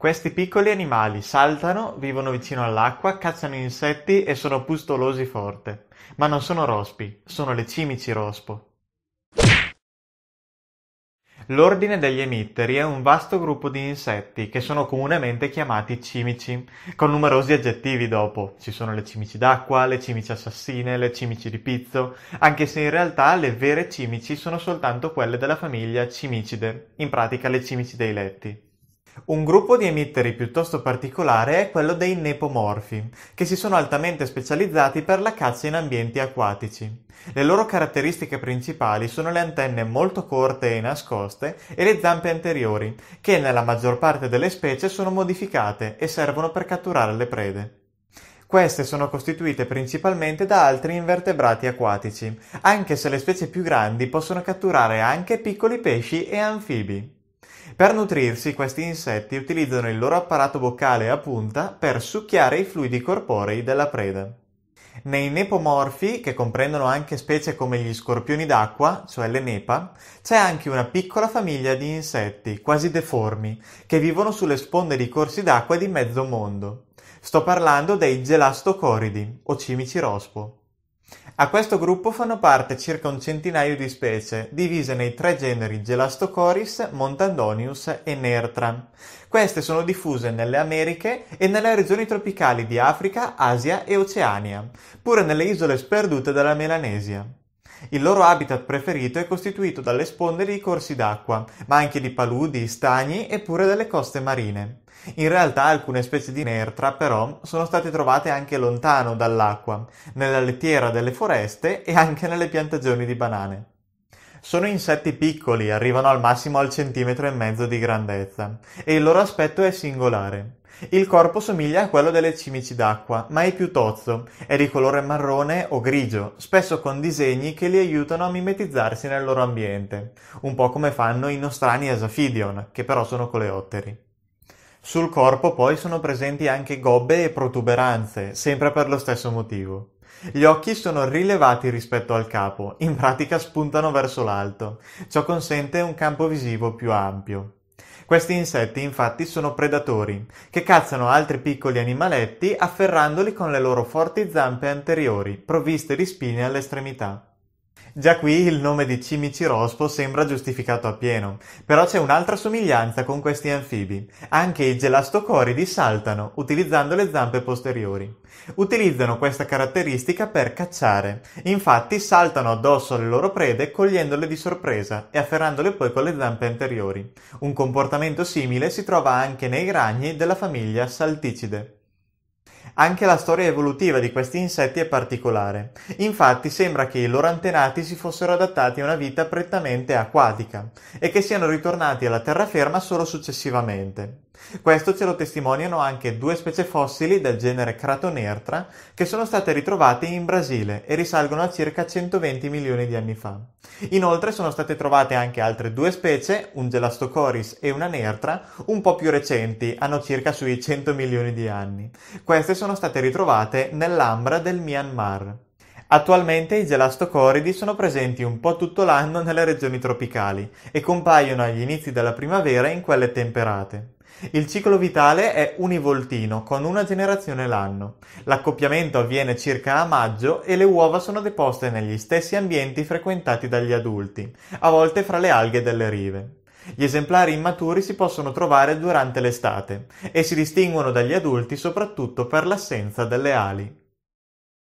Questi piccoli animali saltano, vivono vicino all'acqua, cacciano insetti e sono pustolosi forte. Ma non sono rospi, sono le cimici rospo. L'ordine degli emitteri è un vasto gruppo di insetti che sono comunemente chiamati cimici, con numerosi aggettivi dopo. Ci sono le cimici d'acqua, le cimici assassine, le cimici di pizzo, anche se in realtà le vere cimici sono soltanto quelle della famiglia Cimicide, in pratica le cimici dei letti. Un gruppo di emitteri piuttosto particolare è quello dei nepomorfi, che si sono altamente specializzati per la caccia in ambienti acquatici. Le loro caratteristiche principali sono le antenne molto corte e nascoste e le zampe anteriori, che nella maggior parte delle specie sono modificate e servono per catturare le prede. Queste sono costituite principalmente da altri invertebrati acquatici, anche se le specie più grandi possono catturare anche piccoli pesci e anfibi. Per nutrirsi questi insetti utilizzano il loro apparato boccale a punta per succhiare i fluidi corporei della preda. Nei nepomorfi, che comprendono anche specie come gli scorpioni d'acqua, cioè le nepa, c'è anche una piccola famiglia di insetti, quasi deformi, che vivono sulle sponde di corsi d'acqua di mezzo mondo. Sto parlando dei gelastocoridi, o cimici rospo. A questo gruppo fanno parte circa un centinaio di specie, divise nei tre generi Gelastocoris, Montandonius e Nertra. Queste sono diffuse nelle Americhe e nelle regioni tropicali di Africa, Asia e Oceania, pure nelle isole sperdute della Melanesia. Il loro habitat preferito è costituito dalle sponde dei corsi d'acqua, ma anche di paludi, stagni e pure delle coste marine. In realtà alcune specie di nertra però sono state trovate anche lontano dall'acqua, nella lettiera delle foreste e anche nelle piantagioni di banane. Sono insetti piccoli, arrivano al massimo al centimetro e mezzo di grandezza, e il loro aspetto è singolare. Il corpo somiglia a quello delle cimici d'acqua, ma è più tozzo, è di colore marrone o grigio, spesso con disegni che li aiutano a mimetizzarsi nel loro ambiente, un po' come fanno i nostrani asafidion, che però sono coleotteri. Sul corpo poi sono presenti anche gobbe e protuberanze, sempre per lo stesso motivo. Gli occhi sono rilevati rispetto al capo, in pratica spuntano verso l'alto. Ciò consente un campo visivo più ampio. Questi insetti infatti sono predatori, che cazzano altri piccoli animaletti afferrandoli con le loro forti zampe anteriori, provviste di spine all'estremità. Già qui il nome di Cimici Rospo sembra giustificato appieno, però c'è un'altra somiglianza con questi anfibi. Anche i gelastocoridi saltano, utilizzando le zampe posteriori. Utilizzano questa caratteristica per cacciare, infatti saltano addosso alle loro prede cogliendole di sorpresa e afferrandole poi con le zampe anteriori. Un comportamento simile si trova anche nei ragni della famiglia Salticide. Anche la storia evolutiva di questi insetti è particolare. Infatti sembra che i loro antenati si fossero adattati a una vita prettamente acquatica e che siano ritornati alla terraferma solo successivamente. Questo ce lo testimoniano anche due specie fossili del genere Cratonertra che sono state ritrovate in Brasile e risalgono a circa 120 milioni di anni fa. Inoltre sono state trovate anche altre due specie, un Gelastocoris e una Nertra, un po' più recenti, hanno circa sui 100 milioni di anni. Queste sono state ritrovate nell'Ambra del Myanmar. Attualmente i gelastocoridi sono presenti un po' tutto l'anno nelle regioni tropicali e compaiono agli inizi della primavera in quelle temperate. Il ciclo vitale è univoltino, con una generazione l'anno. L'accoppiamento avviene circa a maggio e le uova sono deposte negli stessi ambienti frequentati dagli adulti, a volte fra le alghe delle rive. Gli esemplari immaturi si possono trovare durante l'estate e si distinguono dagli adulti soprattutto per l'assenza delle ali.